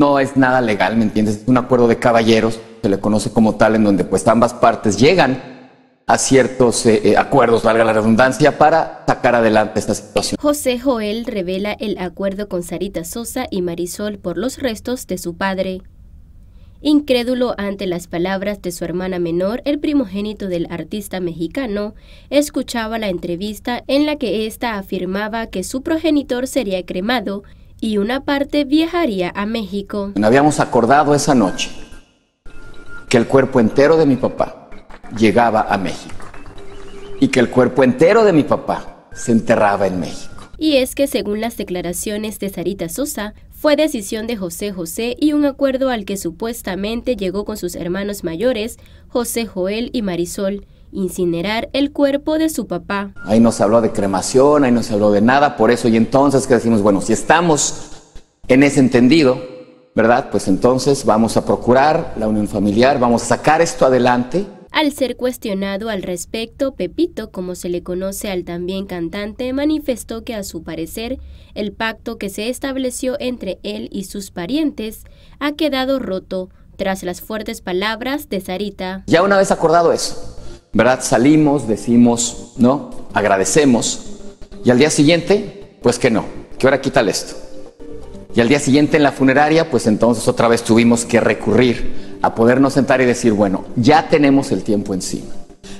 no es nada legal, ¿me entiendes? Es un acuerdo de caballeros, se le conoce como tal, en donde pues ambas partes llegan a ciertos eh, eh, acuerdos, valga la redundancia, para sacar adelante esta situación. José Joel revela el acuerdo con Sarita Sosa y Marisol por los restos de su padre. Incrédulo ante las palabras de su hermana menor, el primogénito del artista mexicano escuchaba la entrevista en la que ésta afirmaba que su progenitor sería cremado y una parte viajaría a México. Habíamos acordado esa noche que el cuerpo entero de mi papá llegaba a México y que el cuerpo entero de mi papá se enterraba en México. Y es que según las declaraciones de Sarita Sosa, fue decisión de José José y un acuerdo al que supuestamente llegó con sus hermanos mayores, José Joel y Marisol, incinerar el cuerpo de su papá. Ahí no se habló de cremación, ahí no se habló de nada, por eso y entonces que decimos, bueno, si estamos en ese entendido, ¿verdad? Pues entonces vamos a procurar la unión familiar, vamos a sacar esto adelante. Al ser cuestionado al respecto, Pepito, como se le conoce al también cantante, manifestó que a su parecer el pacto que se estableció entre él y sus parientes ha quedado roto tras las fuertes palabras de Sarita. Ya una vez acordado eso, ¿verdad? Salimos, decimos, ¿no? Agradecemos. Y al día siguiente, pues que no, que ahora quítale esto. Y al día siguiente en la funeraria, pues entonces otra vez tuvimos que recurrir a podernos sentar y decir, bueno, ya tenemos el tiempo encima.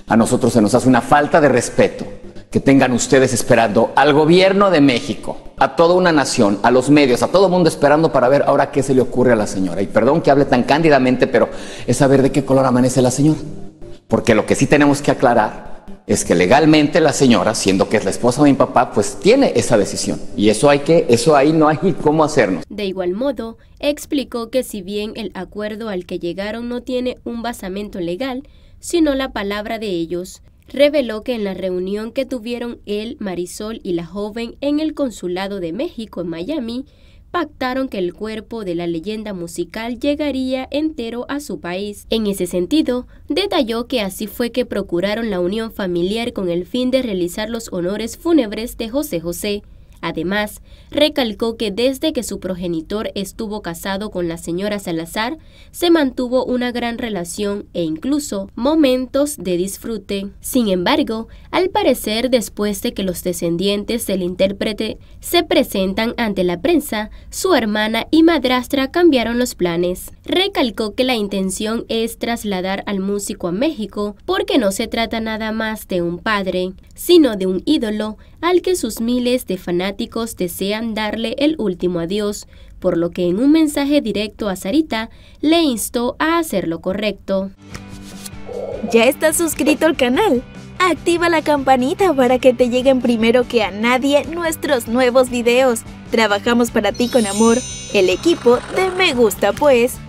A nosotros se nos hace una falta de respeto que tengan ustedes esperando al gobierno de México, a toda una nación, a los medios, a todo el mundo esperando para ver ahora qué se le ocurre a la señora. Y perdón que hable tan cándidamente, pero es saber de qué color amanece la señora. Porque lo que sí tenemos que aclarar es que legalmente la señora, siendo que es la esposa de mi papá, pues tiene esa decisión. Y eso hay que, eso ahí no hay cómo hacernos. De igual modo, explicó que si bien el acuerdo al que llegaron no tiene un basamento legal, sino la palabra de ellos, reveló que en la reunión que tuvieron él, Marisol y la joven en el Consulado de México en Miami, pactaron que el cuerpo de la leyenda musical llegaría entero a su país. En ese sentido, detalló que así fue que procuraron la unión familiar con el fin de realizar los honores fúnebres de José José. Además, recalcó que desde que su progenitor estuvo casado con la señora Salazar, se mantuvo una gran relación e incluso momentos de disfrute. Sin embargo, al parecer después de que los descendientes del intérprete se presentan ante la prensa, su hermana y madrastra cambiaron los planes. Recalcó que la intención es trasladar al músico a México porque no se trata nada más de un padre, sino de un ídolo al que sus miles de fanáticos desean darle el último adiós, por lo que en un mensaje directo a Sarita le instó a hacer lo correcto. ¿Ya estás suscrito al canal? Activa la campanita para que te lleguen primero que a nadie nuestros nuevos videos. Trabajamos para ti con amor, el equipo de Me Gusta Pues.